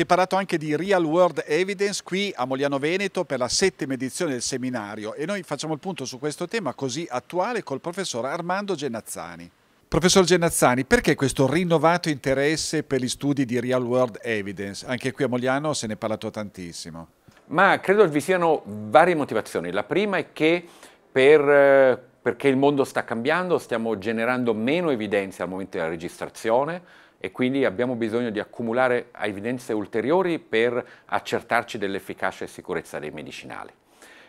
Si è parlato anche di Real World Evidence qui a Mogliano Veneto per la settima edizione del seminario e noi facciamo il punto su questo tema così attuale col professor Armando Genazzani. Professor Genazzani, perché questo rinnovato interesse per gli studi di Real World Evidence? Anche qui a Mogliano se ne è parlato tantissimo. Ma credo vi siano varie motivazioni. La prima è che per, eh, perché il mondo sta cambiando, stiamo generando meno evidenze al momento della registrazione, e quindi abbiamo bisogno di accumulare evidenze ulteriori per accertarci dell'efficacia e sicurezza dei medicinali.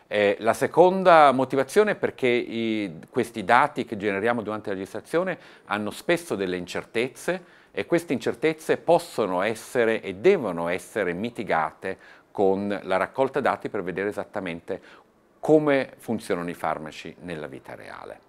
Eh, la seconda motivazione è perché i, questi dati che generiamo durante la gestazione hanno spesso delle incertezze e queste incertezze possono essere e devono essere mitigate con la raccolta dati per vedere esattamente come funzionano i farmaci nella vita reale.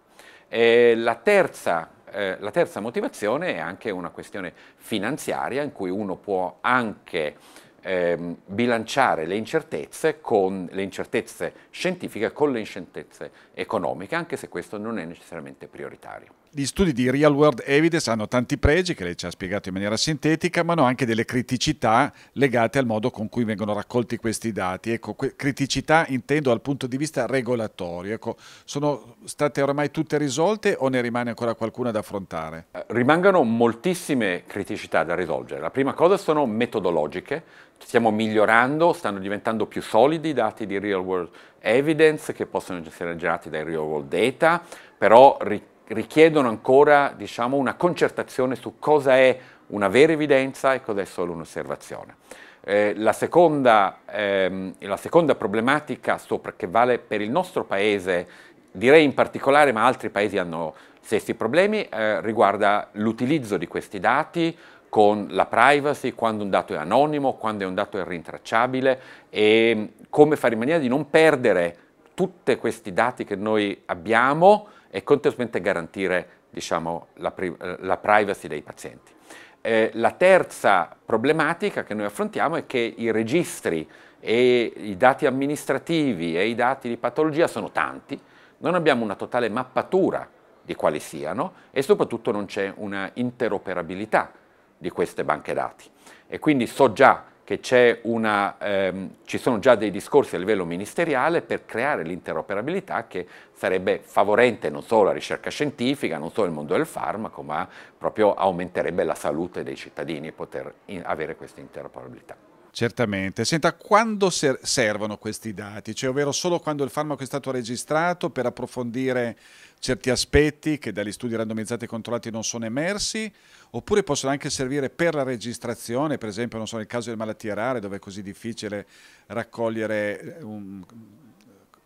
Eh, la terza eh, la terza motivazione è anche una questione finanziaria in cui uno può anche ehm, bilanciare le incertezze, con, le incertezze scientifiche con le incertezze economiche, anche se questo non è necessariamente prioritario. Gli studi di real world evidence hanno tanti pregi, che lei ci ha spiegato in maniera sintetica, ma hanno anche delle criticità legate al modo con cui vengono raccolti questi dati. Ecco, criticità intendo dal punto di vista regolatorio. Ecco, sono state ormai tutte risolte o ne rimane ancora qualcuna da affrontare? Eh, rimangono moltissime criticità da risolvere. La prima cosa sono metodologiche, stiamo migliorando, stanno diventando più solidi i dati di real world evidence che possono essere generati dai real world data, però richiedono ancora diciamo, una concertazione su cosa è una vera evidenza e cosa è solo un'osservazione. Eh, la, seconda, ehm, la seconda problematica sopra che vale per il nostro paese, direi in particolare, ma altri paesi hanno stessi problemi, eh, riguarda l'utilizzo di questi dati con la privacy, quando un dato è anonimo, quando è un dato è rintracciabile e mm, come fare in maniera di non perdere tutti questi dati che noi abbiamo e contestualmente garantire diciamo, la, eh, la, privacy dei pazienti. Eh, la terza problematica che noi affrontiamo è che i registri e i dati amministrativi e i dati di patologia sono tanti, non abbiamo una totale mappatura di quali siano e soprattutto non c'è una interoperabilità di queste banche dati. E quindi so già che c'è una, ehm, ci sono già dei discorsi a livello ministeriale per creare l'interoperabilità che sarebbe favorente non solo alla ricerca scientifica, non solo al mondo del farmaco, ma proprio aumenterebbe la salute dei cittadini poter in, avere questa interoperabilità. Certamente. Senta, quando ser servono questi dati? Cioè, ovvero solo quando il farmaco è stato registrato per approfondire certi aspetti che dagli studi randomizzati e controllati non sono emersi, oppure possono anche servire per la registrazione, per esempio, non so, nel caso delle malattie rare, dove è così difficile raccogliere eh, un,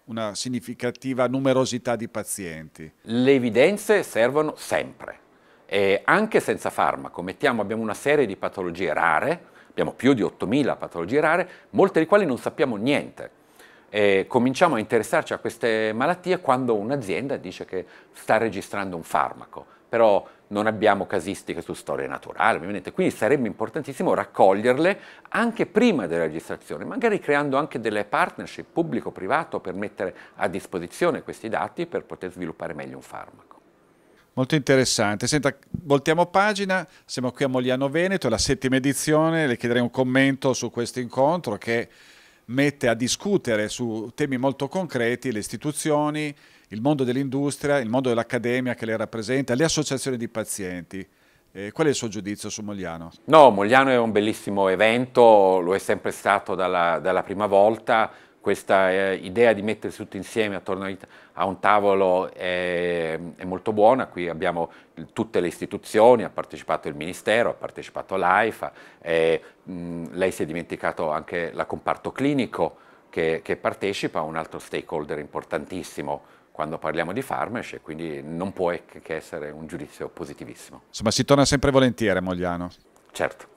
una significativa numerosità di pazienti? Le evidenze servono sempre, e anche senza farmaco. Mettiamo, abbiamo una serie di patologie rare, abbiamo più di 8.000 patologie rare, molte di quali non sappiamo niente. E cominciamo a interessarci a queste malattie quando un'azienda dice che sta registrando un farmaco, però non abbiamo casistiche su storia naturale, ovviamente, quindi sarebbe importantissimo raccoglierle anche prima della registrazione, magari creando anche delle partnership pubblico-privato per mettere a disposizione questi dati per poter sviluppare meglio un farmaco. Molto interessante. Senta, voltiamo pagina, siamo qui a Mogliano Veneto, è la settima edizione, le chiederei un commento su questo incontro che mette a discutere su temi molto concreti le istituzioni, il mondo dell'industria, il mondo dell'accademia che le rappresenta, le associazioni di pazienti. Eh, qual è il suo giudizio su Mogliano? No, Mogliano è un bellissimo evento, lo è sempre stato dalla, dalla prima volta, questa eh, idea di mettersi tutti insieme attorno a un tavolo è, eh, è, molto buona, qui abbiamo tutte le istituzioni, ha partecipato il Ministero, ha partecipato l'AIFA, eh, lei si è dimenticato anche la comparto clinico che, che partecipa, un altro stakeholder importantissimo quando parliamo di farmaci, quindi non può che essere un giudizio positivissimo. Insomma, si torna sempre volentieri a Mogliano. Certo.